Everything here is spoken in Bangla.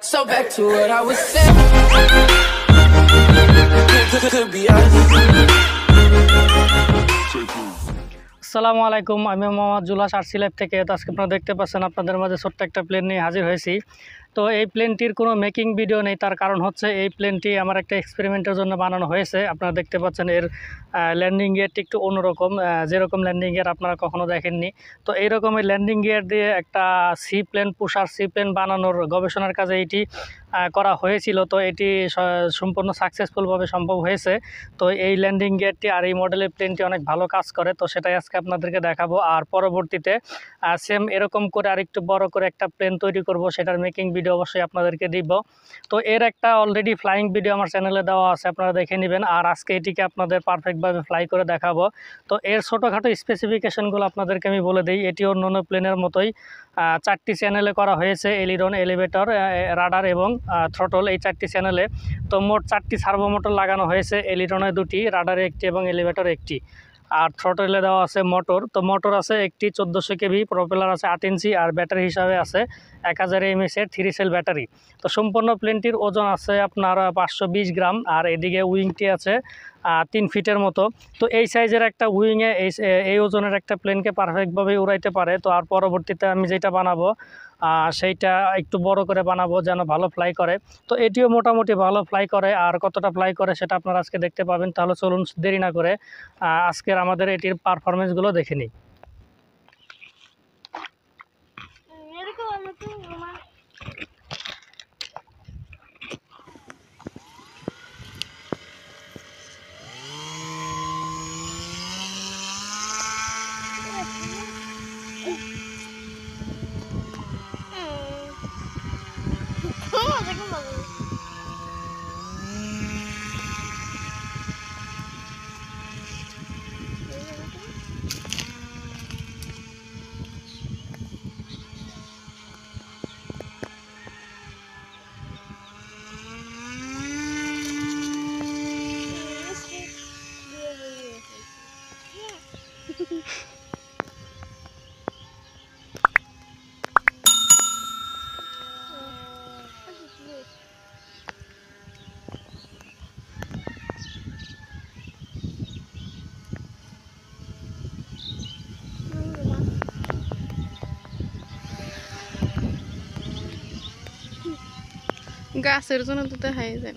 so back to what I was saying. আসসালামু আলাইকুম আমি মোহাম্মদ জুলাস আর সিলেট থেকে আজকে আপনারা দেখতে পাচ্ছেন আপনাদের মাঝে ছোট্ট একটা প্লেন নিয়ে হাজির হয়েছি তো এই প্লেনটির কোনো মেকিং ভিডিও নেই তার কারণ হচ্ছে এই প্লেনটি আমার একটা এক্সপেরিমেন্টের জন্য বানানো হয়েছে আপনারা দেখতে পাচ্ছেন এর ল্যান্ডিং গিয়ারটি একটু অন্যরকম যেরকম ল্যান্ডিং গিয়ার আপনারা কখনো দেখেননি তো এইরকমের ল্যান্ডিং গিয়ার দিয়ে একটা seaplane pusher seaplane বানানোর গবেষণার কাজে এটি করা হয়েছিল তো এটি সম্পূর্ণ সাকসেসফুলভাবে সম্ভব হয়েছে তো এই ল্যান্ডিং গেটটি আর এই মডেলের প্লেনটি অনেক ভালো কাজ করে তো সেটাই আজকে আপনাদেরকে দেখাবো আর পরবর্তীতে সেম এরকম করে আরেকটু বড় করে একটা প্লেন তৈরি করব সেটার মেকিং ভিডিও অবশ্যই আপনাদেরকে দিব তো এর একটা অলরেডি ফ্লাইং ভিডিও আমার চ্যানেলে দেওয়া আছে আপনারা দেখে নেবেন আর আজকে এটিকে আপনাদের পারফেক্টভাবে ফ্লাই করে দেখাবো তো এর ছোটোখাটো স্পেসিফিকেশনগুলো আপনাদেরকে আমি বলে দিই এটি অন্য অন্য প্লেনের মতোই চারটি চ্যানেলে করা হয়েছে এলিরন এলিভেটর রাডার এবং থ্রটল এই চারটি চ্যানেলে তো মোট চারটি সার্ভো মোটর লাগানো হয়েছে এলিটনে দুটি রাডারে একটি এবং এলিভেটর একটি আর থ্রটলে দেওয়া আছে মোটর তো মোটর আছে একটি চোদ্দোশো কেভি প্রপেলার আছে আট ইঞ্চি আর ব্যাটারি হিসাবে আছে এক হাজার এমএসের থ্রি সেল ব্যাটারি তো সম্পূর্ণ প্লেনটির ওজন আছে আপনার পাঁচশো গ্রাম আর এদিকে উইংটি আছে তিন ফিটের মতো তো এই সাইজের একটা উইংয়ে এই ওজনের একটা প্লেনকে পারফেক্টভাবেই উড়াইতে পারে তো আর পরবর্তীতে আমি যেটা বানাবো সেইটা একটু বড় করে বানাবো যেন ভালো ফ্লাই করে তো এটিও মোটামুটি ভালো ফ্লাই করে আর কতটা ফ্লাই করে সেটা আপনারা আজকে দেখতে পাবেন তাহলে চলুন দেরি না করে আজকের আমাদের এটির পারফরমেন্সগুলো দেখে নিই Enggak, seru tuh nonton The Heisenberg.